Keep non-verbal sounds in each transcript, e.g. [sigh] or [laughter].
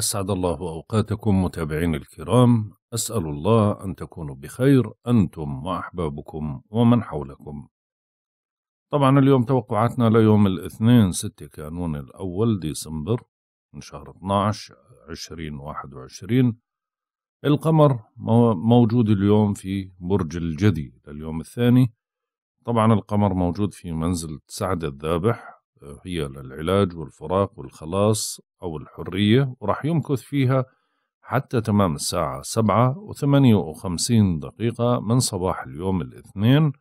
أسعد الله أوقاتكم متابعين الكرام أسأل الله أن تكونوا بخير أنتم وأحبابكم ومن حولكم طبعا اليوم توقعاتنا ليوم الاثنين 6 كانون الأول ديسمبر من شهر 12 2021 القمر موجود اليوم في برج الجدي لليوم الثاني طبعا القمر موجود في منزل سعد الذابح هي للعلاج والفراق والخلاص أو الحرية وراح يمكث فيها حتى تمام الساعة سبعة وثمانية وخمسين دقيقة من صباح اليوم الاثنين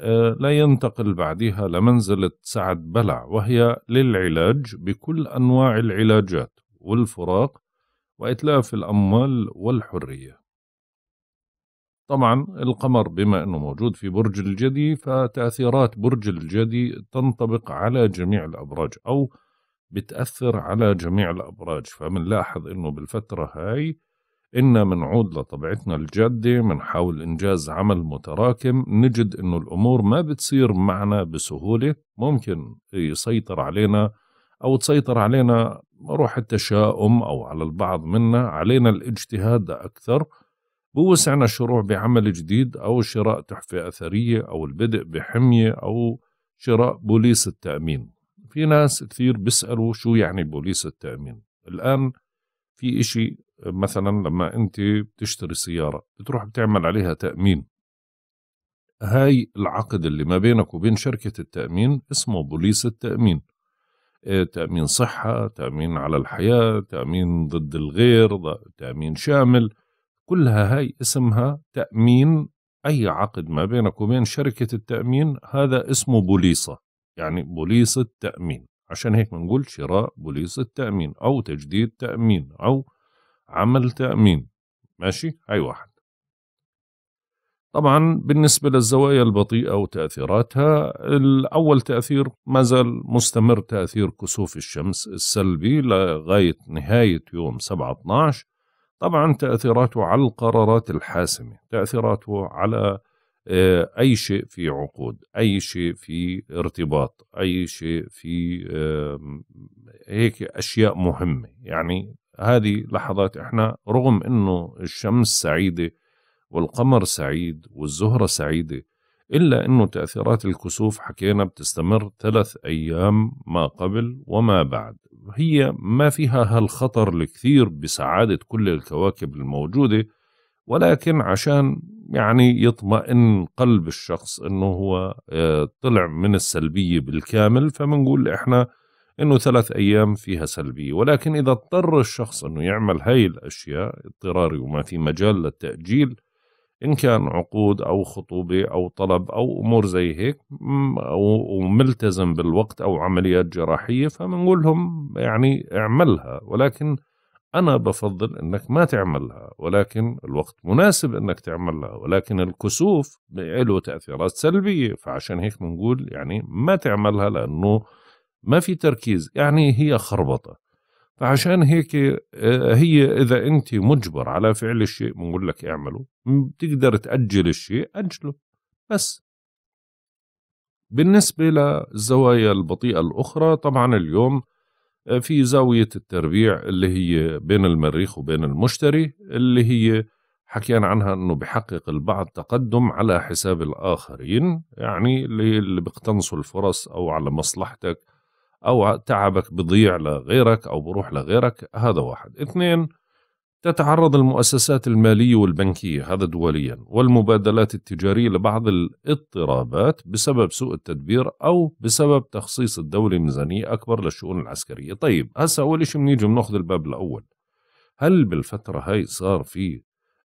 آه، لا ينتقل بعدها لمنزلة سعد بلع وهي للعلاج بكل أنواع العلاجات والفراق وإتلاف الأموال والحرية طبعا القمر بما أنه موجود في برج الجدي فتأثيرات برج الجدي تنطبق على جميع الأبراج أو بتأثر على جميع الأبراج فمنلاحظ أنه بالفترة هاي إن منعود لطبيعتنا الجادة منحاول إنجاز عمل متراكم نجد إنه الأمور ما بتصير معنا بسهولة ممكن يسيطر علينا أو تسيطر علينا روح التشاؤم أو على البعض منا علينا الاجتهاد أكثر بوسعنا الشروع بعمل جديد أو شراء تحفة أثرية أو البدء بحمية أو شراء بوليس التأمين في ناس كثير بيسألوا شو يعني بوليس التأمين الآن في إشي مثلا لما أنت بتشتري سيارة بتروح بتعمل عليها تأمين هاي العقد اللي ما بينك وبين شركة التأمين اسمه بوليس التأمين آه، تأمين صحة تأمين على الحياة تأمين ضد الغير تأمين شامل كلها هاي اسمها تأمين أي عقد ما بينك وبين شركة التأمين هذا اسمه بوليصة يعني بوليصة تأمين عشان هيك بنقول شراء بوليصة تأمين أو تجديد تأمين أو عمل تأمين ماشي هاي واحد طبعا بالنسبة للزوايا البطيئة وتأثيراتها الأول تأثير ما زال مستمر تأثير كسوف الشمس السلبي لغاية نهاية يوم 7 12 طبعا تأثيراته على القرارات الحاسمة تأثيراته على آه، أي شيء في عقود أي شيء في ارتباط أي شيء في هيك أشياء مهمة يعني هذه لحظات احنا رغم انه الشمس سعيدة والقمر سعيد والزهرة سعيدة إلا أنه تأثيرات الكسوف حكينا بتستمر ثلاث أيام ما قبل وما بعد هي ما فيها هالخطر الكثير بسعادة كل الكواكب الموجودة ولكن عشان يعني يطمئن قلب الشخص أنه هو آه، طلع من السلبية بالكامل فبنقول إحنا أنه ثلاث أيام فيها سلبية ولكن إذا اضطر الشخص أنه يعمل هاي الأشياء اضطراري وما في مجال للتأجيل إن كان عقود أو خطوبة أو طلب أو أمور زي هيك وملتزم بالوقت أو عمليات جراحية فبنقول لهم يعني اعملها ولكن أنا بفضل إنك ما تعملها ولكن الوقت مناسب إنك تعملها ولكن الكسوف له تأثيرات سلبية فعشان هيك بنقول يعني ما تعملها لأنه ما في تركيز يعني هي خربطة فعشان هيك آه، هي اذا انت مجبر على فعل الشيء بنقول لك اعمله بتقدر تاجل الشيء اجله بس بالنسبه للزوايا البطيئه الاخرى طبعا اليوم آه، في زاويه التربيع اللي هي بين المريخ وبين المشتري اللي هي حكينا عنها انه بحقق البعض تقدم على حساب الاخرين يعني اللي بيقتنصوا الفرص او على مصلحتك أو تعبك بضيع لغيرك أو بروح لغيرك هذا واحد اثنين تتعرض المؤسسات المالية والبنكية هذا دوليا والمبادلات التجارية لبعض الاضطرابات بسبب سوء التدبير أو بسبب تخصيص الدولة ميزانية أكبر للشؤون العسكرية طيب هسا أول شيء بنيجي بناخذ الباب الأول هل بالفترة هاي صار في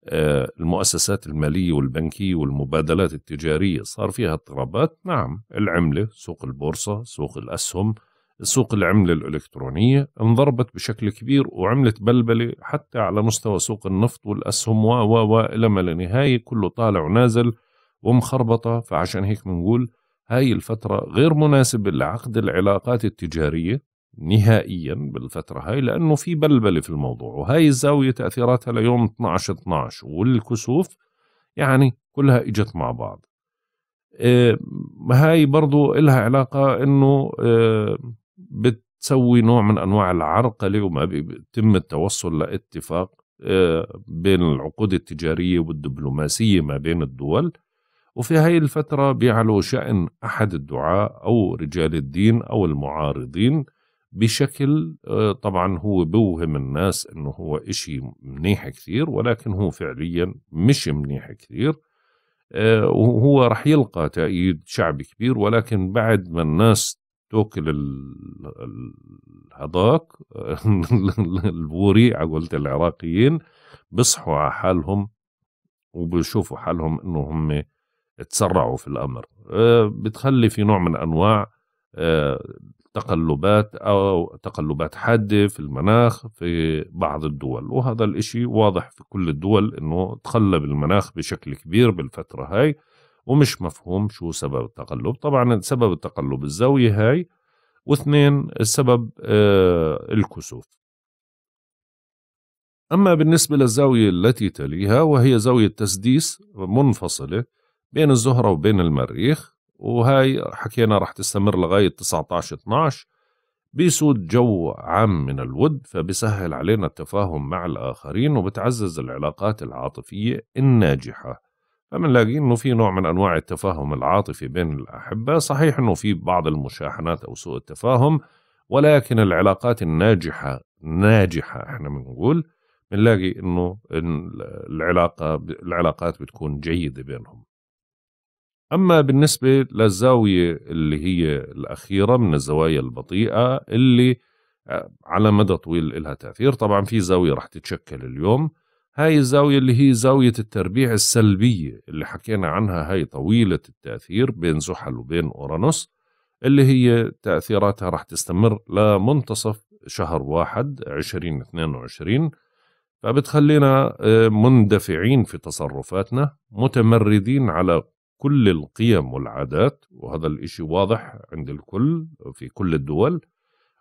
آه، المؤسسات المالية والبنكية والمبادلات التجارية صار فيها اضطرابات؟ نعم العملة سوق البورصة سوق الأسهم سوق العملة الإلكترونية انضربت بشكل كبير وعملت بلبلة حتى على مستوى سوق النفط والأسهم و و و إلى ما لا نهاية كله طالع ونازل ومخربطة فعشان هيك بنقول هاي الفترة غير مناسبة لعقد العلاقات التجارية نهائيا بالفترة هاي لأنه في بلبلة في الموضوع وهاي الزاوية تأثيراتها ليوم 12-12 والكسوف يعني كلها إجت مع بعض آه، هاي برضو إلها علاقة أنه آه، بتسوي نوع من انواع العرقله وما بيتم التوصل لاتفاق آه، بين العقود التجاريه والدبلوماسيه ما بين الدول وفي هاي الفترة بيعلو شأن أحد الدعاء أو رجال الدين أو المعارضين بشكل آه، طبعا هو بوهم الناس أنه هو إشي منيح كثير ولكن هو فعليا مش منيح كثير آه، وهو رح يلقى تأييد شعبي كبير ولكن بعد ما الناس توكل هذاك [laughs] البوري على قولة العراقيين بصحوا على حالهم وبشوفوا حالهم انه هم تسرعوا في الامر آه، بتخلي في نوع من انواع آه، تقلبات او تقلبات حاده في المناخ في بعض الدول وهذا الاشي واضح في كل الدول انه تقلب المناخ بشكل كبير بالفتره هاي ومش مفهوم شو سبب التقلب طبعا سبب التقلب الزاوية هاي واثنين السبب آه، الكسوف أما بالنسبة للزاوية التي تليها وهي زاوية تسديس منفصلة بين الزهرة وبين المريخ وهاي حكينا رح تستمر لغاية 19-12 بيسود جو عام من الود فبسهل علينا التفاهم مع الآخرين وبتعزز العلاقات العاطفية الناجحة فبنلاقي انه في نوع من انواع التفاهم العاطفي بين الاحبه، صحيح انه في بعض المشاحنات او سوء التفاهم ولكن العلاقات الناجحه ناجحه احنا بنقول بنلاقي انه العلاقه العلاقات بتكون جيده بينهم. اما بالنسبه للزاويه اللي هي الاخيره من الزوايا البطيئه اللي آه، على مدى طويل لها تاثير، طبعا في زاويه رح تتشكل اليوم هاي الزاوية اللي هي زاوية التربيع السلبية اللي حكينا عنها هاي طويلة التأثير بين زحل وبين أورانوس اللي هي تأثيراتها راح تستمر لمنتصف شهر واحد عشرين وعشرين فبتخلينا آه، مندفعين في تصرفاتنا متمردين على كل القيم والعادات وهذا الإشي واضح عند الكل في كل الدول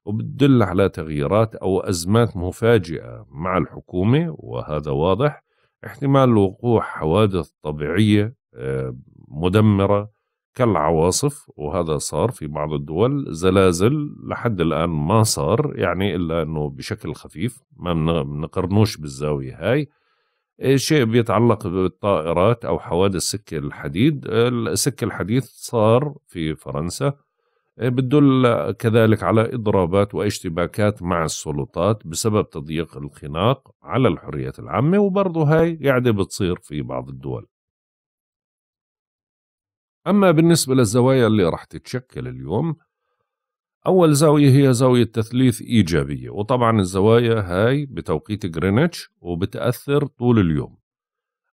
وبتدل على تغييرات أو أزمات مفاجئة مع الحكومة وهذا واضح احتمال وقوع حوادث طبيعية آه، مدمرة كالعواصف وهذا صار في بعض الدول زلازل لحد الآن ما صار يعني إلا أنه بشكل خفيف ما بنقرنوش بالزاوية هاي آه، شيء بيتعلق بالطائرات أو حوادث سكة الحديد آه، السكة الحديد صار في فرنسا آه، بتدل كذلك على إضرابات واشتباكات مع السلطات بسبب تضييق الخناق على الحرية العامة وبرضه هاي قاعدة بتصير في بعض الدول أما بالنسبة للزوايا اللي راح تتشكل اليوم أول زاوية هي زاوية تثليث إيجابية وطبعا الزوايا هاي بتوقيت جرينتش وبتأثر طول اليوم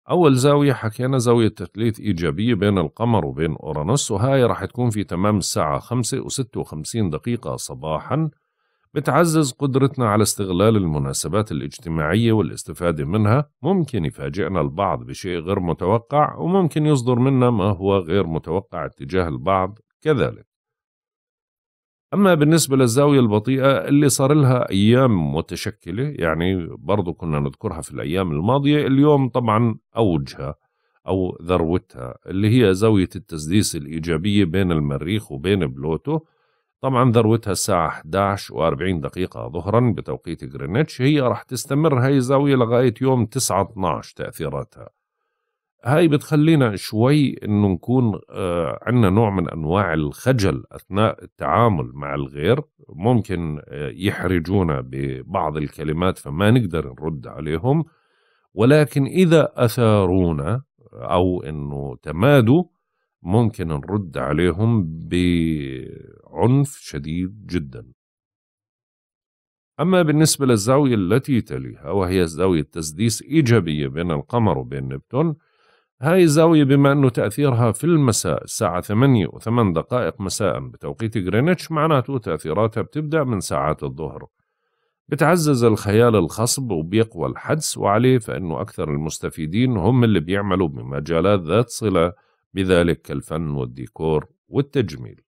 أول زاوية حكينا زاوية تثليث إيجابية بين القمر وبين أورانوس وهاي رح تكون في تمام الساعة 5 و 56 دقيقة صباحا بتعزز قدرتنا على استغلال المناسبات الاجتماعية والاستفادة منها ممكن يفاجئنا البعض بشيء غير متوقع وممكن يصدر منا ما هو غير متوقع اتجاه البعض كذلك أما بالنسبة للزاوية البطيئة اللي صار لها أيام متشكلة يعني برضو كنا نذكرها في الأيام الماضية اليوم طبعا أوجها أو ذروتها اللي هي زاوية التسديس الإيجابية بين المريخ وبين بلوتو طبعا ذروتها الساعة 11 و40 دقيقة ظهرا بتوقيت غرينتش هي راح تستمر هاي الزاوية لغاية يوم 9 12 تأثيراتها هاي بتخلينا شوي انه نكون آه عندنا نوع من انواع الخجل اثناء التعامل مع الغير ممكن آه يحرجونا ببعض الكلمات فما نقدر نرد عليهم ولكن اذا اثارونا او انه تمادوا ممكن نرد عليهم بعنف شديد جدا أما بالنسبة للزاوية التي تليها وهي زاوية تسديس إيجابية بين القمر وبين نبتون هاي الزاوية بما أنه تأثيرها في المساء الساعة 8 و8 دقائق مساء بتوقيت غرينتش معناته تأثيراتها بتبدأ من ساعات الظهر بتعزز الخيال الخصب وبيقوى الحدس وعليه فإنه أكثر المستفيدين هم اللي بيعملوا بمجالات ذات صلة بذلك كالفن والديكور والتجميل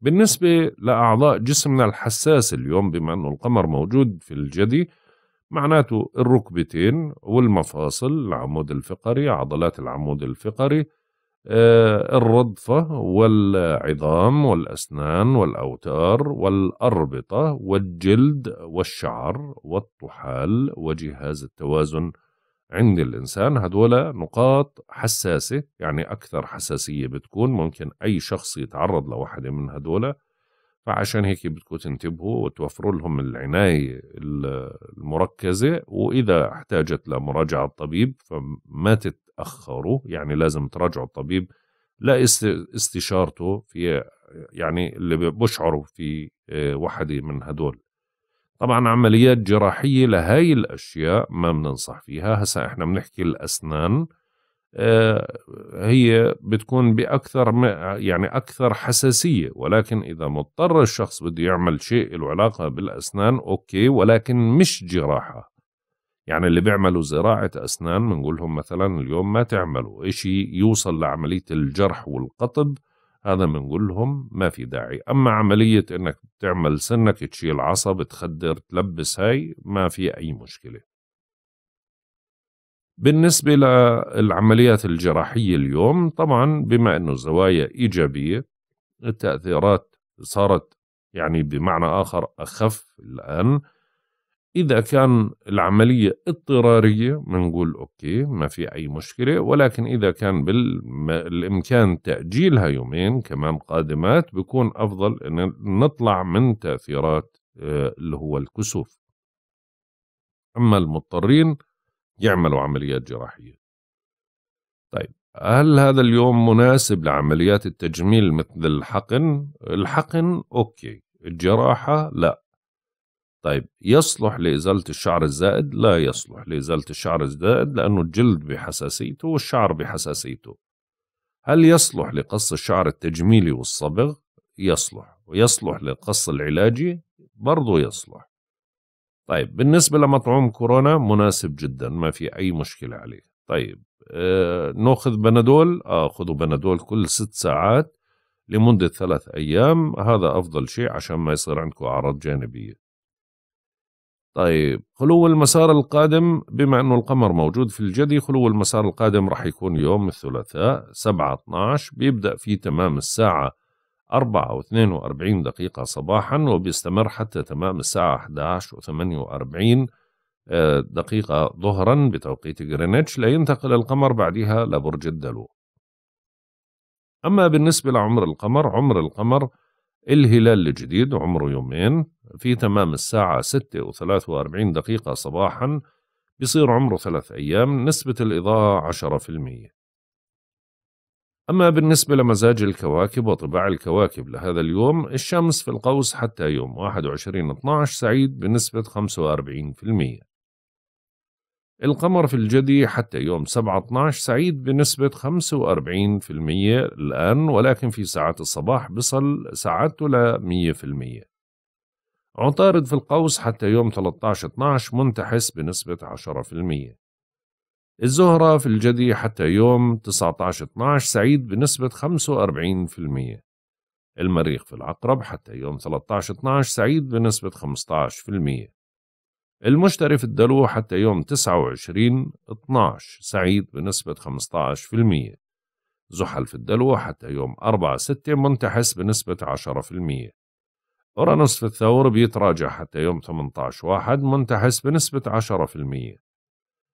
بالنسبة لأعضاء جسمنا الحساس اليوم بما أنه القمر موجود في الجدي معناته الركبتين والمفاصل العمود الفقري عضلات العمود الفقري آه، الرضفة والعظام والأسنان والأوتار والأربطة والجلد والشعر والطحال وجهاز التوازن عند الإنسان هدول نقاط حساسة يعني أكثر حساسية بتكون ممكن أي شخص يتعرض لواحدة من هدول فعشان هيك بدكم تنتبهوا وتوفروا لهم العناية المركزة وإذا احتاجت لمراجعة الطبيب فما تتأخروا يعني لازم تراجعوا الطبيب لا استشارته في يعني اللي بشعروا في آه، وحدة من هدول طبعا عمليات جراحية لهاي الأشياء ما بننصح فيها هسا احنا بنحكي الأسنان آه، هي بتكون بأكثر يعني أكثر حساسية ولكن إذا مضطر الشخص بده يعمل شيء له علاقة بالأسنان أوكي ولكن مش جراحة يعني اللي بيعملوا زراعة أسنان بنقولهم مثلا اليوم ما تعملوا إشي يوصل لعملية الجرح والقطب هذا بنقول لهم ما في داعي أما عملية إنك تعمل سنك تشيل عصب تخدر تلبس هاي ما في أي مشكلة بالنسبة للعمليات الجراحية اليوم طبعا بما أنه زوايا إيجابية التأثيرات صارت يعني بمعنى آخر أخف الآن إذا كان العملية اضطرارية بنقول أوكي ما في أي مشكلة ولكن إذا كان بالإمكان تأجيلها يومين كمان قادمات بكون أفضل أن نطلع من تأثيرات آه، اللي هو الكسوف أما المضطرين يعملوا عمليات جراحية طيب هل هذا اليوم مناسب لعمليات التجميل مثل الحقن الحقن أوكي الجراحة لا طيب يصلح لإزالة الشعر الزائد لا يصلح لإزالة الشعر الزائد لأنه الجلد بحساسيته والشعر بحساسيته هل يصلح لقص الشعر التجميلي والصبغ يصلح ويصلح للقص العلاجي برضه يصلح طيب بالنسبة لمطعوم كورونا مناسب جدا ما في أي مشكلة عليه طيب آه ناخذ بنادول آه خذوا بنادول كل ست ساعات لمدة ثلاث أيام هذا أفضل شيء عشان ما يصير عندكم أعراض جانبية طيب خلو المسار القادم بما أنه القمر موجود في الجدي خلو المسار القادم راح يكون يوم الثلاثاء 7 12 بيبدأ فيه تمام الساعة 4 واثنين 42 دقيقة صباحا وبيستمر حتى تمام الساعة 11 و 48 دقيقة ظهرا بتوقيت غرينتش لينتقل القمر بعدها لبرج الدلو أما بالنسبة لعمر القمر عمر القمر الهلال الجديد عمره يومين في تمام الساعة 6 و 43 دقيقة صباحا بيصير عمره ثلاث أيام نسبة الإضاءة 10% أما بالنسبة لمزاج الكواكب وطباع الكواكب لهذا اليوم الشمس في القوس حتى يوم 21/12 سعيد بنسبة 45% القمر في الجدي حتى يوم 7/12 سعيد بنسبة 45% الآن ولكن في ساعات الصباح بصل ساعته ل 100% عطارد في القوس حتى يوم 13/12 منتحس بنسبة 10% الزهرة في الجدي حتى يوم 19-12 سعيد بنسبة 45% المريخ في العقرب حتى يوم 13-12 سعيد بنسبة 15% المشتري في الدلو حتى يوم 29-12 سعيد بنسبة 15% زحل في الدلو حتى يوم 4-6 منتحس بنسبة 10% أورانوس في الثور بيتراجع حتى يوم 18-1 منتحس بنسبة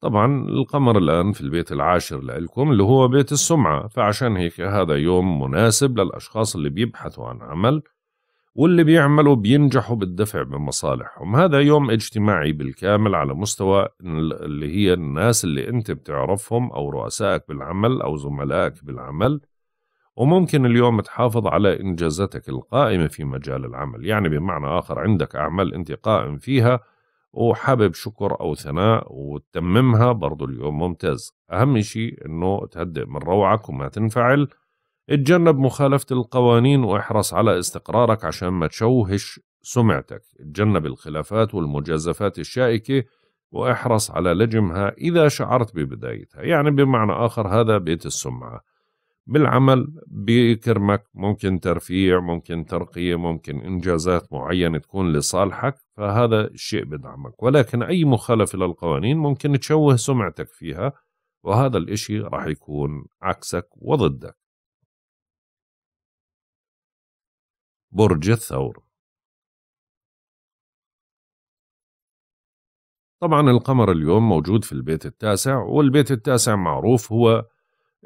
طبعا القمر الآن في البيت العاشر لإلكم اللي هو بيت السمعة فعشان هيك هذا يوم مناسب للأشخاص اللي بيبحثوا عن عمل واللي بيعملوا بينجحوا بالدفع بمصالحهم هذا يوم اجتماعي بالكامل على مستوى اللي هي الناس اللي انت بتعرفهم او رؤسائك بالعمل او زملائك بالعمل وممكن اليوم تحافظ على انجازاتك القائمه في مجال العمل يعني بمعنى اخر عندك اعمال انت قائم فيها وحابب شكر أو ثناء وتتممها برضو اليوم ممتاز أهم شيء أنه تهدئ من روعك وما تنفعل اتجنب مخالفة القوانين واحرص على استقرارك عشان ما تشوهش سمعتك اتجنب الخلافات والمجازفات الشائكة واحرص على لجمها إذا شعرت ببدايتها يعني بمعنى آخر هذا بيت السمعة بالعمل بكرمك ممكن ترفيع ممكن ترقية ممكن إنجازات معينة تكون لصالحك فهذا الشيء بدعمك ولكن أي مخالفة للقوانين ممكن تشوه سمعتك فيها وهذا الإشي راح يكون عكسك وضدك برج الثور طبعا القمر اليوم موجود في البيت التاسع والبيت التاسع معروف هو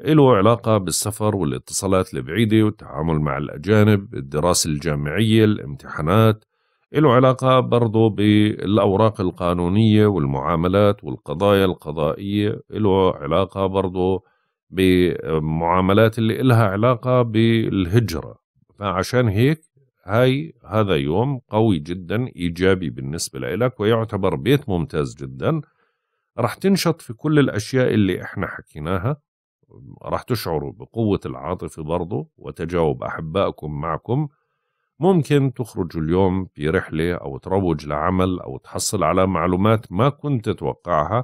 له علاقة بالسفر والاتصالات البعيدة والتعامل مع الأجانب الدراسة الجامعية الامتحانات له علاقة برضه بالأوراق القانونية والمعاملات والقضايا القضائية له علاقة برضه بمعاملات اللي إلها علاقة بالهجرة فعشان هيك هاي هذا يوم قوي جدا إيجابي بالنسبة لك ويعتبر بيت ممتاز جدا رح تنشط في كل الأشياء اللي إحنا حكيناها راح تشعروا بقوة العاطفة برضو وتجاوب أحبائكم معكم ممكن تخرجوا اليوم في رحلة أو تروج لعمل أو تحصل على معلومات ما كنت تتوقعها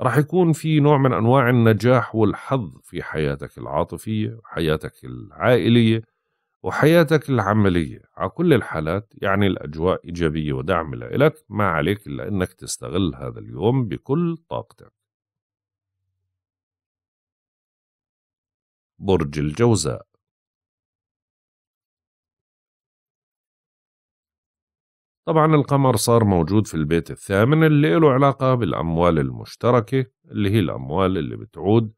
راح يكون في نوع من أنواع النجاح والحظ في حياتك العاطفية وحياتك العائلية وحياتك العملية على كل الحالات يعني الأجواء إيجابية ودعم لك ما عليك إلا أنك تستغل هذا اليوم بكل طاقتك برج الجوزاء طبعا القمر صار موجود في البيت الثامن اللي له علاقة بالأموال المشتركة اللي هي الأموال اللي بتعود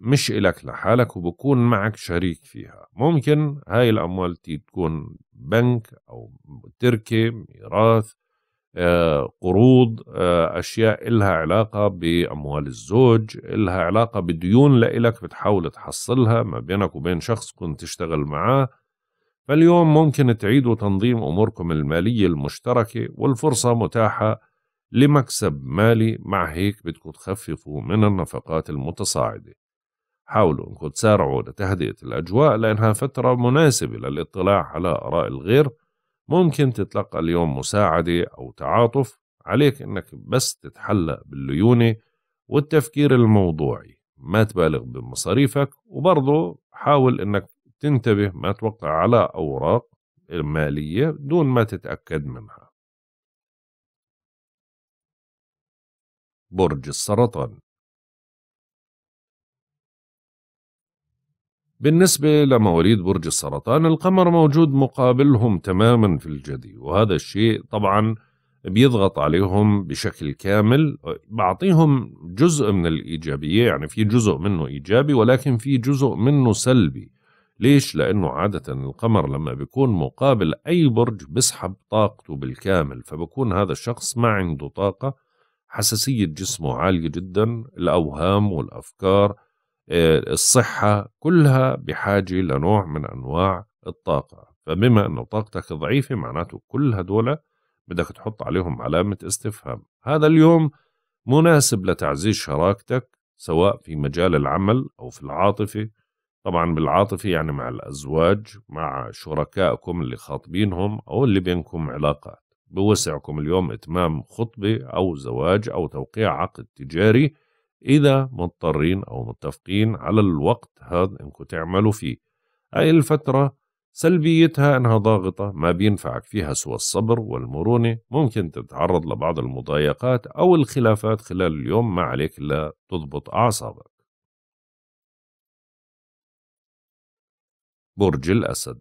مش إلك لحالك وبكون معك شريك فيها ممكن هاي الأموال تكون بنك أو تركة ميراث آه، قروض آه، أشياء إلها علاقة بأموال الزوج إلها علاقة بديون لإلك بتحاول تحصلها ما بينك وبين شخص كنت تشتغل معاه فاليوم ممكن تعيدوا تنظيم أموركم المالية المشتركة والفرصة متاحة لمكسب مالي مع هيك بدكم تخففوا من النفقات المتصاعدة حاولوا انكم تسارعوا لتهدئة الأجواء لأنها فترة مناسبة للاطلاع على آراء الغير ممكن تتلقى اليوم مساعدة أو تعاطف عليك إنك بس تتحلق بالليونة والتفكير الموضوعي ما تبالغ بمصاريفك وبرضه حاول إنك تنتبه ما توقع على أوراق مالية دون ما تتأكد منها برج السرطان بالنسبة لمواليد برج السرطان القمر موجود مقابلهم تماما في الجدي وهذا الشيء طبعا بيضغط عليهم بشكل كامل بعطيهم جزء من الإيجابية يعني في جزء منه إيجابي ولكن في جزء منه سلبي ليش؟ لأنه عادة القمر لما بيكون مقابل أي برج بسحب طاقته بالكامل فبكون هذا الشخص ما عنده طاقة حساسية جسمه عالية جدا الأوهام والأفكار آه، الصحة كلها بحاجة لنوع من أنواع الطاقة فبما أنه طاقتك ضعيفة معناته كل هدول بدك تحط عليهم علامة استفهام هذا اليوم مناسب لتعزيز شراكتك سواء في مجال العمل أو في العاطفة طبعا بالعاطفة يعني مع الأزواج مع شركائكم اللي خاطبينهم أو اللي بينكم علاقات بوسعكم اليوم إتمام خطبة أو زواج أو توقيع عقد تجاري إذا مضطرين أو متفقين على الوقت هذا أنكم تعملوا فيه هاي الفترة سلبيتها أنها ضاغطة ما بينفعك فيها سوى الصبر والمرونة ممكن تتعرض لبعض المضايقات أو الخلافات خلال اليوم ما عليك إلا تضبط أعصابك برج الأسد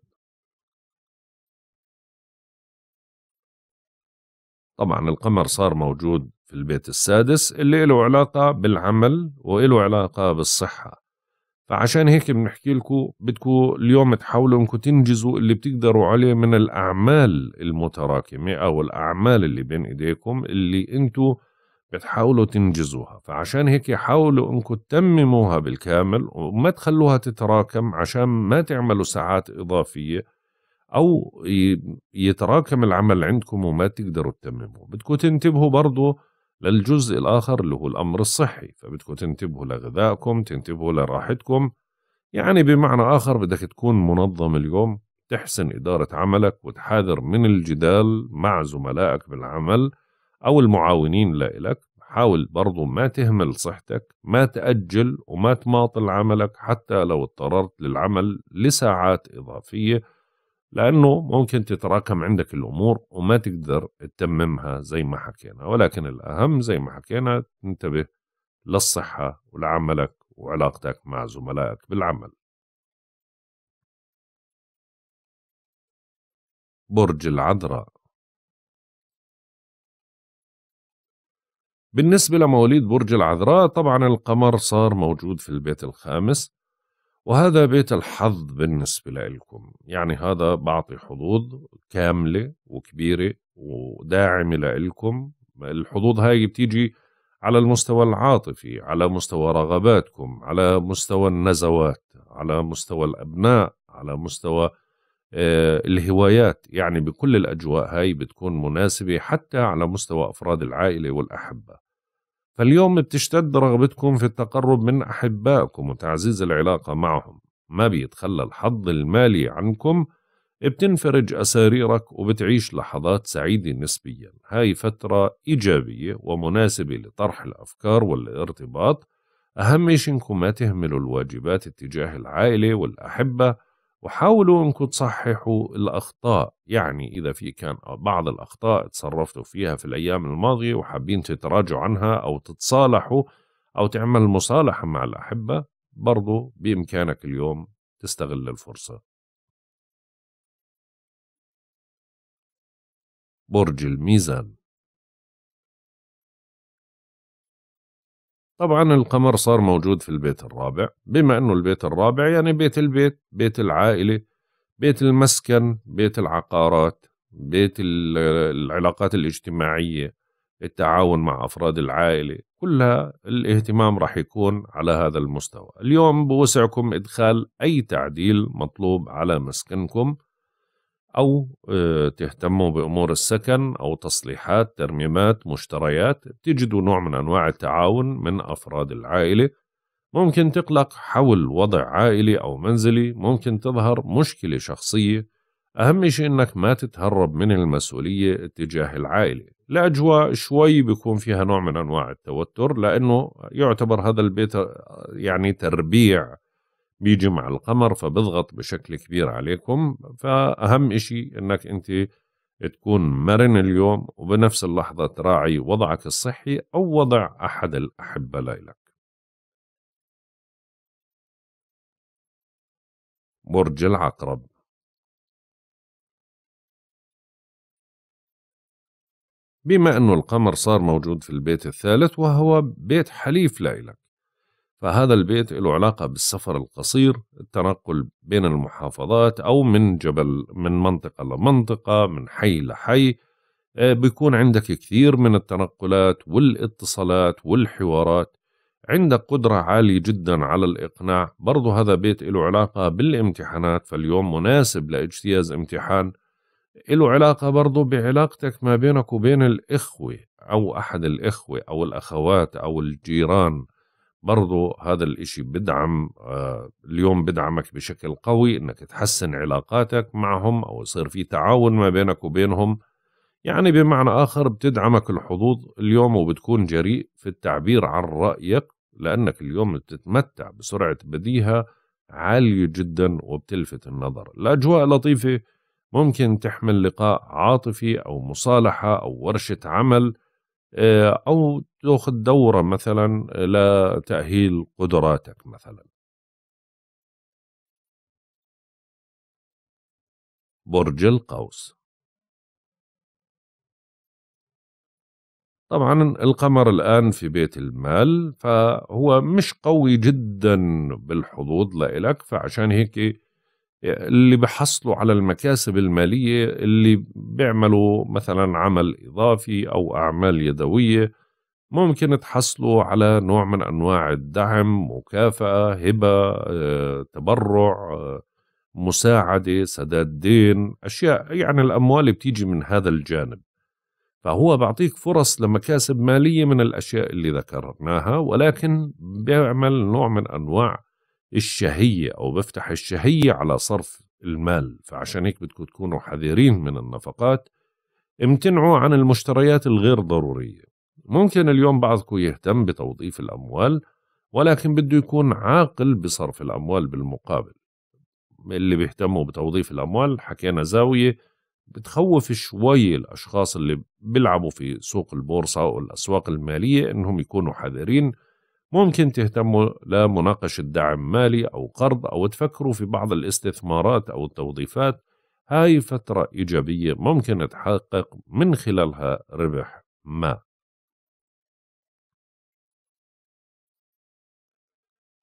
طبعا القمر صار موجود في البيت السادس اللي له علاقة بالعمل وله علاقة بالصحة فعشان هيك بنحكي لكم بدكم اليوم تحاولوا انكم تنجزوا اللي بتقدروا عليه من الاعمال المتراكمه او الاعمال اللي بين ايديكم اللي انتم بتحاولوا تنجزوها فعشان هيك حاولوا انكم تتمموها بالكامل وما تخلوها تتراكم عشان ما تعملوا ساعات اضافيه او يتراكم العمل عندكم وما تقدروا تتمموه بدكم تنتبهوا برضه للجزء الآخر اللي هو الأمر الصحي فبدكم تنتبهوا لغذائكم تنتبهوا لراحتكم يعني بمعنى آخر بدك تكون منظم اليوم تحسن إدارة عملك وتحاذر من الجدال مع زملائك بالعمل أو المعاونين لإلك حاول برضو ما تهمل صحتك ما تأجل وما تماطل عملك حتى لو اضطررت للعمل لساعات إضافية لأنه ممكن تتراكم عندك الأمور وما تقدر تتممها زي ما حكينا ولكن الأهم زي ما حكينا تنتبه للصحة ولعملك وعلاقتك مع زملائك بالعمل برج العذراء بالنسبة لمواليد برج العذراء طبعا القمر صار موجود في البيت الخامس وهذا بيت الحظ بالنسبة لإلكم يعني هذا بعطي حظوظ كاملة وكبيرة وداعمة لإلكم الحظوظ هاي بتيجي على المستوى العاطفي على مستوى رغباتكم على مستوى النزوات على مستوى الأبناء على مستوى آه، الهوايات يعني بكل الأجواء هاي بتكون مناسبة حتى على مستوى أفراد العائلة والأحبة فاليوم بتشتد رغبتكم في التقرب من أحبائكم وتعزيز العلاقة معهم ما بيتخلى الحظ المالي عنكم بتنفرج أساريرك وبتعيش لحظات سعيدة نسبيا هاي فترة إيجابية ومناسبة لطرح الأفكار والارتباط أهم شيء إنكم ما تهملوا الواجبات اتجاه العائلة والأحبة وحاولوا انكم تصححوا الاخطاء يعني اذا في كان بعض الاخطاء تصرفتوا فيها في الايام الماضيه وحابين تتراجعوا عنها او تتصالحوا او تعمل مصالحه مع الاحبه برضو بامكانك اليوم تستغل الفرصه برج الميزان طبعا القمر صار موجود في البيت الرابع بما أنه البيت الرابع يعني بيت البيت بيت العائلة بيت المسكن بيت العقارات بيت العلاقات الاجتماعية التعاون مع أفراد العائلة كلها الاهتمام راح يكون على هذا المستوى اليوم بوسعكم إدخال أي تعديل مطلوب على مسكنكم أو آه، تهتموا بأمور السكن أو تصليحات ترميمات مشتريات بتجدوا نوع من أنواع التعاون من أفراد العائلة ممكن تقلق حول وضع عائلي أو منزلي ممكن تظهر مشكلة شخصية أهم شيء إنك ما تتهرب من المسؤولية اتجاه العائلة الأجواء شوي بيكون فيها نوع من أنواع التوتر لأنه يعتبر هذا البيت آه، يعني تربيع بيجي مع القمر فبضغط بشكل كبير عليكم فأهم إشي أنك أنت تكون مرن اليوم وبنفس اللحظة تراعي وضعك الصحي أو وضع أحد الأحبة لإلك برج العقرب بما أنه القمر صار موجود في البيت الثالث وهو بيت حليف لإلك فهذا البيت له علاقة بالسفر القصير التنقل بين المحافظات أو من جبل من منطقة لمنطقة من حي لحي آه، بيكون عندك كثير من التنقلات والاتصالات والحوارات عندك قدرة عالية جدا على الإقناع برضو هذا بيت له علاقة بالامتحانات فاليوم مناسب لاجتياز امتحان له علاقة برضو بعلاقتك ما بينك وبين الإخوة أو أحد الإخوة أو الأخوات أو الجيران برضو هذا الإشي بدعم آه، اليوم بدعمك بشكل قوي إنك تحسن علاقاتك معهم أو يصير في تعاون ما بينك وبينهم يعني بمعنى آخر بتدعمك الحظوظ اليوم وبتكون جريء في التعبير عن رأيك لأنك اليوم بتتمتع بسرعة بديهة عالية جدا وبتلفت النظر الأجواء لطيفة ممكن تحمل لقاء عاطفي أو مصالحة أو ورشة عمل آه، او تاخذ دوره مثلا آه، لتاهيل قدراتك مثلا برج القوس طبعا القمر الآن في بيت المال فهو مش قوي جدا بالحظوظ لإلك فعشان هيك اللي بحصلوا على المكاسب المالية اللي بيعملوا مثلا عمل إضافي أو أعمال يدوية ممكن تحصلوا على نوع من أنواع الدعم مكافأة هبة آه، تبرع آه، مساعدة سداد دين أشياء يعني الأموال بتيجي من هذا الجانب فهو بعطيك فرص لمكاسب مالية من الأشياء اللي ذكرناها ولكن بيعمل نوع من أنواع الشهية أو بفتح الشهية على صرف المال فعشان هيك بدكم تكونوا حذرين من النفقات امتنعوا عن المشتريات الغير ضرورية ممكن اليوم بعضكم يهتم بتوظيف الأموال ولكن بده يكون عاقل بصرف الأموال بالمقابل اللي بيهتموا بتوظيف الأموال حكينا زاوية بتخوف شوي الأشخاص اللي بيلعبوا في سوق البورصة والأسواق المالية إنهم يكونوا حذرين ممكن تهتموا لمناقشة دعم مالي أو قرض أو تفكروا في بعض الاستثمارات أو التوظيفات هاي فترة إيجابية ممكن تحقق من خلالها ربح ما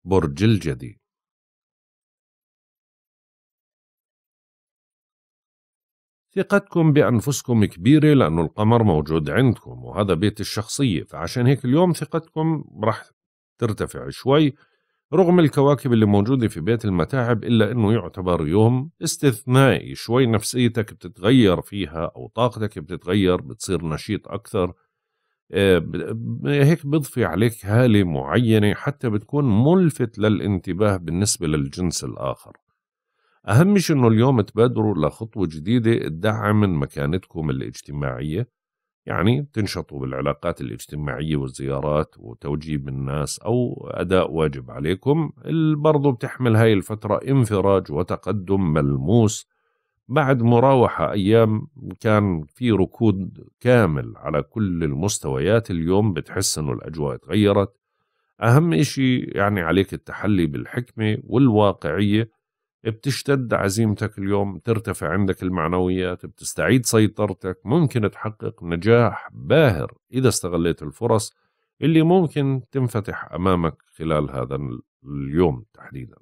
برج الجدي ثقتكم بأنفسكم كبيرة لأنه القمر موجود عندكم وهذا بيت الشخصية فعشان هيك اليوم ثقتكم رح ترتفع شوي رغم الكواكب اللي موجودة في بيت المتاعب إلا أنه يعتبر يوم استثنائي شوي نفسيتك بتتغير فيها أو طاقتك بتتغير بتصير نشيط أكثر آه، هيك بضفي عليك هالة معينة حتى بتكون ملفت للانتباه بالنسبة للجنس الآخر أهم شيء أنه اليوم تبادروا لخطوة جديدة تدعم من مكانتكم الاجتماعية يعني تنشطوا بالعلاقات الاجتماعية والزيارات وتوجيب الناس أو أداء واجب عليكم برضو بتحمل هاي الفترة انفراج وتقدم ملموس بعد مراوحة أيام كان في ركود كامل على كل المستويات اليوم بتحس أنه الأجواء تغيرت أهم إشي يعني عليك التحلي بالحكمة والواقعية بتشتد عزيمتك اليوم ترتفع عندك المعنويات بتستعيد سيطرتك ممكن تحقق نجاح باهر إذا استغليت الفرص اللي ممكن تنفتح أمامك خلال هذا اليوم تحديدا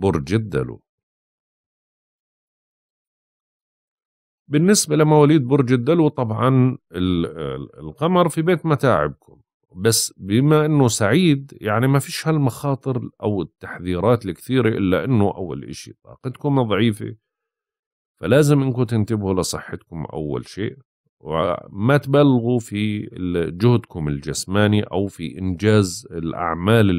برج الدلو بالنسبة لمواليد برج الدلو طبعا القمر في بيت متاعبكم بس بما انه سعيد يعني ما فيش هالمخاطر او التحذيرات الكثيره الا انه اول إشي طاقتكم ضعيفه فلازم انكم تنتبهوا لصحتكم اول شيء وما تبالغوا في جهدكم الجسماني او في انجاز الاعمال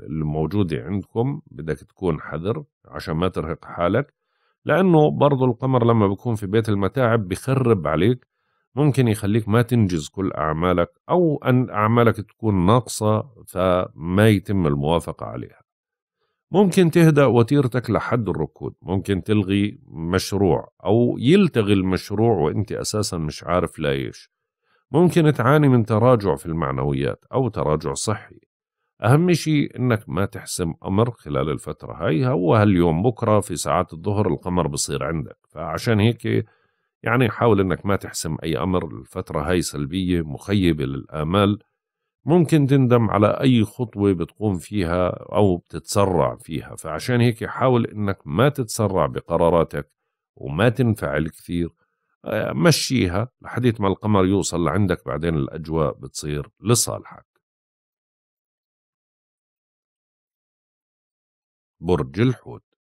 الموجوده عندكم بدك تكون حذر عشان ما ترهق حالك لانه برضو القمر لما بيكون في بيت المتاعب بخرب عليك ممكن يخليك ما تنجز كل أعمالك أو أن أعمالك تكون ناقصة فما يتم الموافقة عليها ممكن تهدأ وتيرتك لحد الركود ممكن تلغي مشروع أو يلتغي المشروع وأنت أساسا مش عارف ليش ممكن تعاني من تراجع في المعنويات أو تراجع صحي أهم شيء أنك ما تحسم أمر خلال الفترة هاي هو هاليوم بكرة في ساعات الظهر القمر بصير عندك فعشان هيك يعني حاول أنك ما تحسم أي أمر الفترة هاي سلبية مخيبة للآمال ممكن تندم على أي خطوة بتقوم فيها أو بتتسرع فيها فعشان هيك حاول أنك ما تتسرع بقراراتك وما تنفعل كثير آه، مشيها لحديث ما القمر يوصل لعندك بعدين الأجواء بتصير لصالحك برج الحوت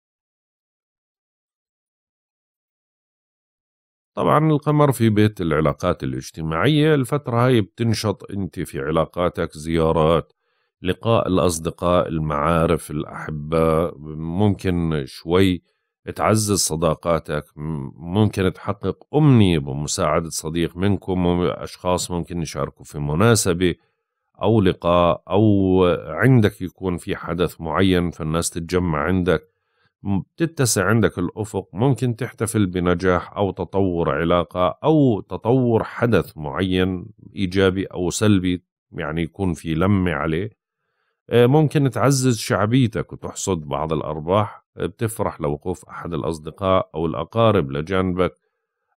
طبعا القمر في بيت العلاقات الاجتماعية الفترة هاي بتنشط أنت في علاقاتك زيارات لقاء الأصدقاء المعارف الأحبة ممكن شوي تعزز صداقاتك ممكن تحقق أمنية بمساعدة صديق منكم أشخاص ممكن يشاركوا في مناسبة أو لقاء أو عندك يكون في حدث معين فالناس تتجمع عندك تتسع عندك الأفق ممكن تحتفل بنجاح أو تطور علاقة أو تطور حدث معين إيجابي أو سلبي يعني يكون في لمة عليه آه، ممكن تعزز شعبيتك وتحصد بعض الأرباح آه، بتفرح لوقوف أحد الأصدقاء أو الأقارب لجانبك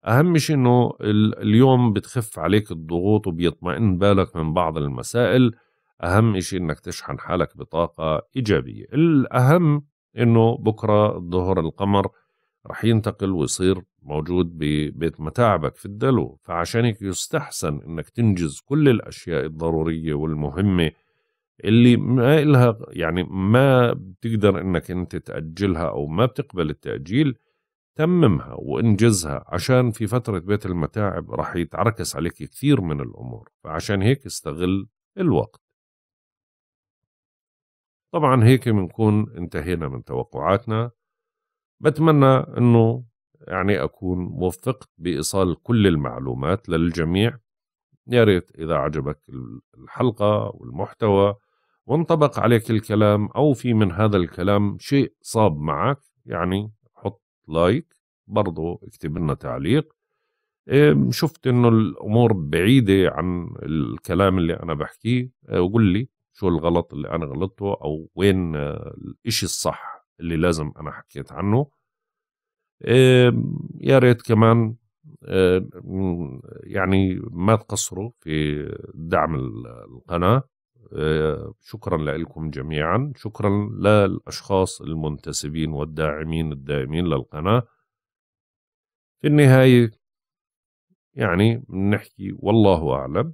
أهم شيء أنه اليوم بتخف عليك الضغوط وبيطمئن بالك من بعض المسائل أهم شيء أنك تشحن حالك بطاقة إيجابية الأهم انه بكره ظهر القمر رح ينتقل ويصير موجود ببيت متاعبك في الدلو فعشان هيك يستحسن انك تنجز كل الاشياء الضروريه والمهمه اللي ما إلها يعني ما بتقدر انك انت تاجلها او ما بتقبل التاجيل تممها وانجزها عشان في فتره بيت المتاعب رح يتعركس عليك كثير من الامور فعشان هيك استغل الوقت طبعا هيك بنكون انتهينا من توقعاتنا بتمنى انه يعني اكون وفقت بايصال كل المعلومات للجميع يا ريت اذا عجبك الحلقه والمحتوى وانطبق عليك الكلام او في من هذا الكلام شيء صاب معك يعني حط لايك برضو اكتب لنا تعليق شفت انه الامور بعيده عن الكلام اللي انا بحكيه آه، وقول لي شو الغلط اللي انا غلطته او وين آه، الاشي الصح اللي لازم انا حكيت عنه يا ريت كمان يعني ما تقصروا في دعم القناة آه، شكرا لكم جميعا شكرا للأشخاص المنتسبين والداعمين الدائمين للقناة في النهاية يعني بنحكي والله أعلم